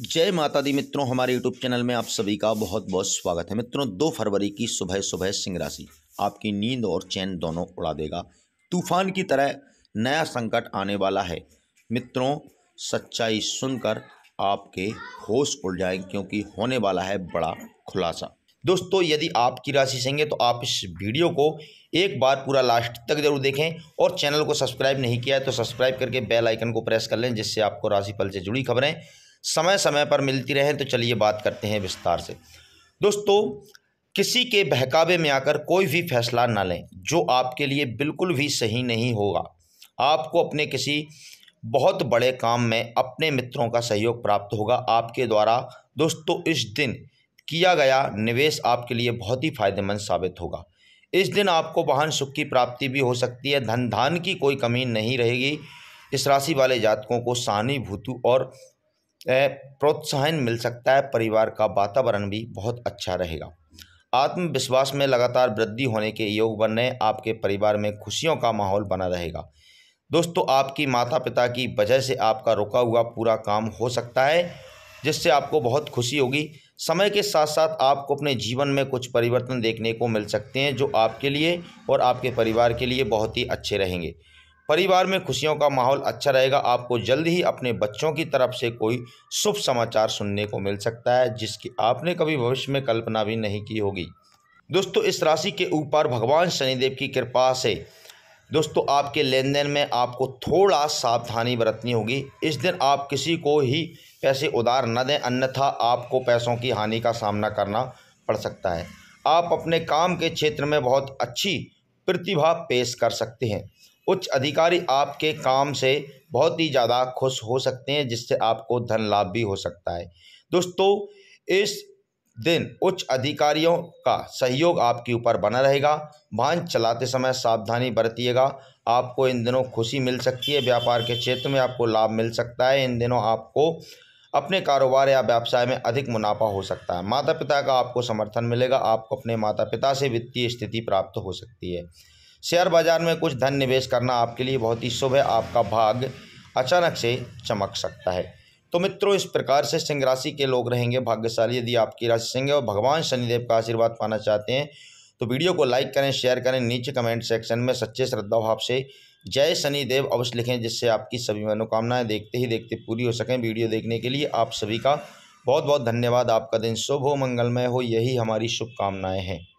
जय माता दी मित्रों हमारे यूट्यूब चैनल में आप सभी का बहुत बहुत स्वागत है मित्रों दो फरवरी की सुबह सुबह सिंह राशि आपकी नींद और चैन दोनों उड़ा देगा तूफान की तरह नया संकट आने वाला है मित्रों सच्चाई सुनकर आपके होश उड़ जाए क्योंकि होने वाला है बड़ा खुलासा दोस्तों यदि आपकी राशि सेंगे तो आप इस वीडियो को एक बार पूरा लास्ट तक जरूर देखें और चैनल को सब्सक्राइब नहीं किया है तो सब्सक्राइब करके बेल आइकन को प्रेस कर लें जिससे आपको राशिफल से जुड़ी खबरें समय समय पर मिलती रहें तो चलिए बात करते हैं विस्तार से दोस्तों किसी के बहकावे में आकर कोई भी फैसला ना लें जो आपके लिए बिल्कुल भी सही नहीं होगा आपको अपने किसी बहुत बड़े काम में अपने मित्रों का सहयोग प्राप्त होगा आपके द्वारा दोस्तों इस दिन किया गया निवेश आपके लिए बहुत ही फायदेमंद साबित होगा इस दिन आपको वाहन सुख की प्राप्ति भी हो सकती है धन धान की कोई कमी नहीं रहेगी इस राशि वाले जातकों को भूतु और प्रोत्साहन मिल सकता है परिवार का वातावरण भी बहुत अच्छा रहेगा आत्मविश्वास में लगातार वृद्धि होने के योग बन रहे आपके परिवार में खुशियों का माहौल बना रहेगा दोस्तों आपकी माता पिता की वजह से आपका रुका हुआ पूरा काम हो सकता है जिससे आपको बहुत खुशी होगी समय के साथ साथ आपको अपने जीवन में कुछ परिवर्तन देखने को मिल सकते हैं जो आपके लिए और आपके परिवार के लिए बहुत ही अच्छे रहेंगे परिवार में खुशियों का माहौल अच्छा रहेगा आपको जल्द ही अपने बच्चों की तरफ से कोई शुभ समाचार सुनने को मिल सकता है जिसकी आपने कभी भविष्य में कल्पना भी नहीं की होगी दोस्तों इस राशि के ऊपर भगवान शनिदेव की कृपा से दोस्तों आपके लेन देन में आपको थोड़ा सावधानी बरतनी होगी इस दिन आप किसी को ही पैसे उधार न दें अन्यथा आपको पैसों की हानि का सामना करना पड़ सकता है आप अपने काम के क्षेत्र में बहुत अच्छी प्रतिभा पेश कर सकते हैं उच्च अधिकारी आपके काम से बहुत ही ज़्यादा खुश हो सकते हैं जिससे आपको धन लाभ भी हो सकता है दोस्तों इस दिन उच्च अधिकारियों का सहयोग आपके ऊपर बना रहेगा वाहन चलाते समय सावधानी बरतिएगा आपको इन दिनों खुशी मिल सकती है व्यापार के क्षेत्र में आपको लाभ मिल सकता है इन दिनों आपको अपने कारोबार या व्यवसाय में अधिक मुनाफा हो सकता है माता पिता का आपको समर्थन मिलेगा आपको अपने माता पिता से वित्तीय स्थिति प्राप्त हो सकती है शेयर बाजार में कुछ धन निवेश करना आपके लिए बहुत ही शुभ है आपका भाग अचानक से चमक सकता है तो मित्रों इस प्रकार से सिंह राशि के लोग रहेंगे भाग्यशाली यदि आपकी राशि सिंह है और भगवान शनिदेव का आशीर्वाद पाना चाहते हैं तो वीडियो को लाइक करें शेयर करें नीचे कमेंट सेक्शन में सच्चे श्रद्धा भाव से जय शनिदेव अवश्य लिखें जिससे आपकी सभी मनोकामनाएं देखते ही देखते पूरी हो सकें वीडियो देखने के लिए आप सभी का बहुत बहुत धन्यवाद आपका दिन शुभ हो मंगलमय हो यही हमारी शुभकामनाएँ हैं